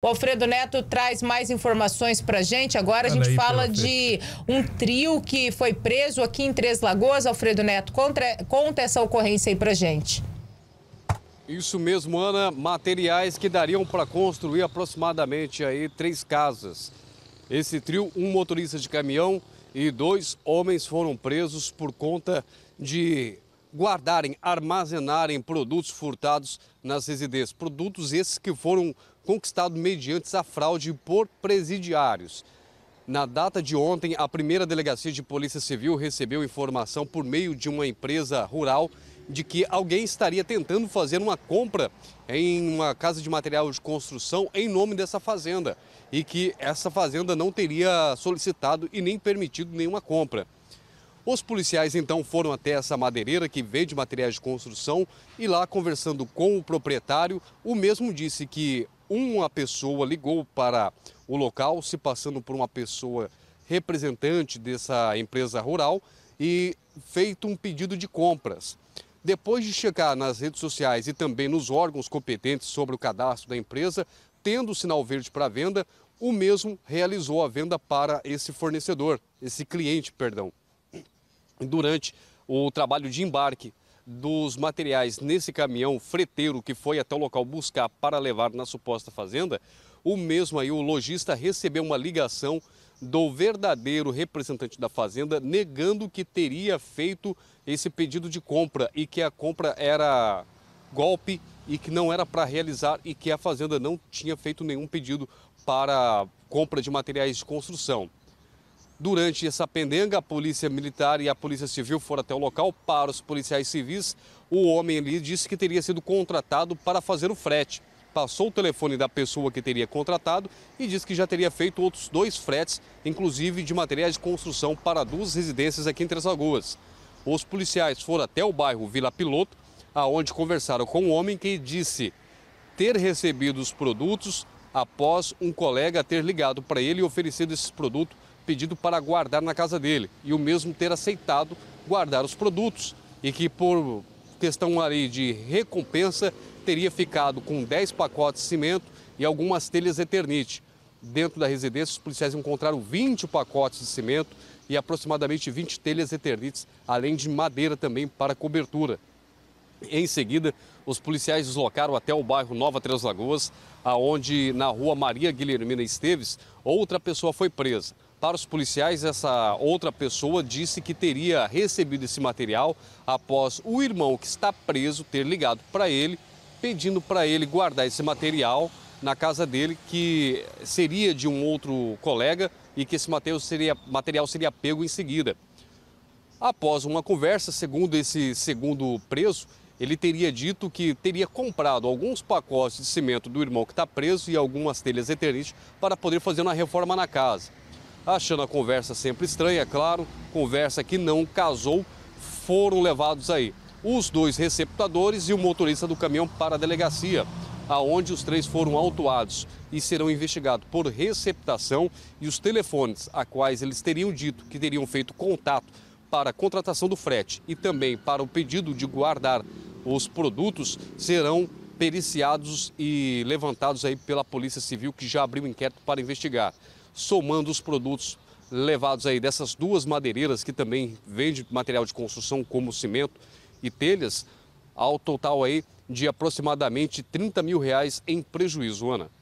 O Alfredo Neto traz mais informações pra gente. Agora a gente fala de um trio que foi preso aqui em Três Lagoas. Alfredo Neto, contra, conta essa ocorrência aí pra gente. Isso mesmo, Ana. Materiais que dariam para construir aproximadamente aí três casas. Esse trio, um motorista de caminhão e dois homens foram presos por conta de guardarem, armazenarem produtos furtados nas residências. Produtos esses que foram conquistados mediante a fraude por presidiários. Na data de ontem, a primeira delegacia de Polícia Civil recebeu informação por meio de uma empresa rural de que alguém estaria tentando fazer uma compra em uma casa de material de construção em nome dessa fazenda e que essa fazenda não teria solicitado e nem permitido nenhuma compra. Os policiais então foram até essa madeireira que vende materiais de construção e lá conversando com o proprietário, o mesmo disse que uma pessoa ligou para o local, se passando por uma pessoa representante dessa empresa rural e feito um pedido de compras. Depois de checar nas redes sociais e também nos órgãos competentes sobre o cadastro da empresa, tendo o sinal verde para venda, o mesmo realizou a venda para esse fornecedor, esse cliente, perdão durante o trabalho de embarque dos materiais nesse caminhão freteiro que foi até o local buscar para levar na suposta fazenda, o mesmo aí, o lojista recebeu uma ligação do verdadeiro representante da fazenda negando que teria feito esse pedido de compra e que a compra era golpe e que não era para realizar e que a fazenda não tinha feito nenhum pedido para compra de materiais de construção. Durante essa pendenga, a polícia militar e a polícia civil foram até o local. Para os policiais civis, o homem ali disse que teria sido contratado para fazer o frete. Passou o telefone da pessoa que teria contratado e disse que já teria feito outros dois fretes, inclusive de materiais de construção para duas residências aqui em Três Lagoas. Os policiais foram até o bairro Vila Piloto, aonde conversaram com o homem que disse ter recebido os produtos após um colega ter ligado para ele e oferecido esses produtos pedido para guardar na casa dele e o mesmo ter aceitado guardar os produtos e que por questão ali de recompensa teria ficado com 10 pacotes de cimento e algumas telhas Eternite. Dentro da residência, os policiais encontraram 20 pacotes de cimento e aproximadamente 20 telhas Eternites, além de madeira também para cobertura. Em seguida, os policiais deslocaram até o bairro Nova Três Lagoas, aonde na rua Maria Guilhermina Esteves, outra pessoa foi presa. Para os policiais, essa outra pessoa disse que teria recebido esse material após o irmão que está preso ter ligado para ele, pedindo para ele guardar esse material na casa dele, que seria de um outro colega e que esse material seria, material seria pego em seguida. Após uma conversa, segundo esse segundo preso, ele teria dito que teria comprado alguns pacotes de cimento do irmão que está preso e algumas telhas Eternit para poder fazer uma reforma na casa achando a conversa sempre estranha, é claro, conversa que não casou, foram levados aí os dois receptadores e o motorista do caminhão para a delegacia, aonde os três foram autuados e serão investigados por receptação e os telefones a quais eles teriam dito que teriam feito contato para a contratação do frete e também para o pedido de guardar os produtos serão periciados e levantados aí pela Polícia Civil que já abriu inquérito para investigar somando os produtos levados aí dessas duas madeireiras que também vende material de construção como cimento e telhas, ao total aí de aproximadamente 30 mil reais em prejuízo, Ana.